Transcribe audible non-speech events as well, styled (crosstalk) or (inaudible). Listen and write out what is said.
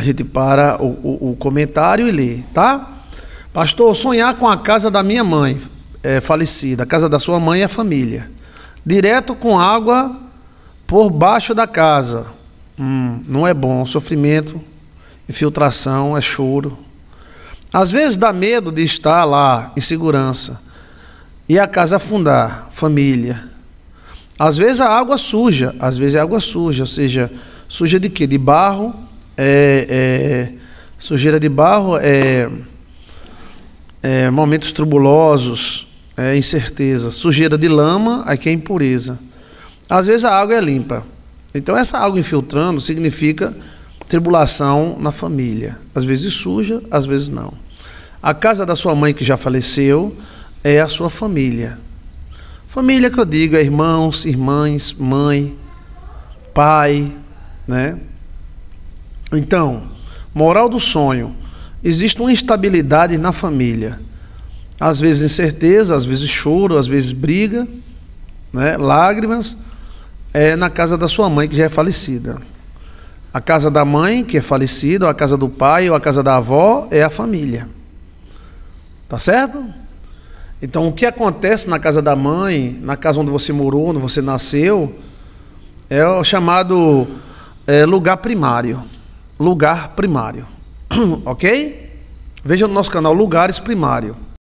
A gente para o, o, o comentário e lê, tá? Pastor, sonhar com a casa da minha mãe é, falecida, a casa da sua mãe e é a família. Direto com água por baixo da casa. Hum, não é bom. Sofrimento, infiltração, é choro. Às vezes dá medo de estar lá em segurança e a casa afundar, família. Às vezes a água suja, às vezes a é água suja, ou seja, suja de quê? De barro, é, é, sujeira de barro é, é momentos turbulosos, é incerteza. Sujeira de lama, aqui é impureza. Às vezes a água é limpa. Então essa água infiltrando significa tribulação na família. Às vezes suja, às vezes não. A casa da sua mãe que já faleceu é a sua família. Família que eu digo é irmãos, irmãs, mãe, pai, né? Então, moral do sonho: existe uma instabilidade na família. Às vezes incerteza, às vezes choro, às vezes briga, né? lágrimas. É na casa da sua mãe que já é falecida. A casa da mãe que é falecida, ou a casa do pai, ou a casa da avó é a família. Tá certo? Então, o que acontece na casa da mãe, na casa onde você morou, onde você nasceu, é o chamado é, lugar primário lugar primário. (clears throat) ok? Veja no nosso canal Lugares Primário.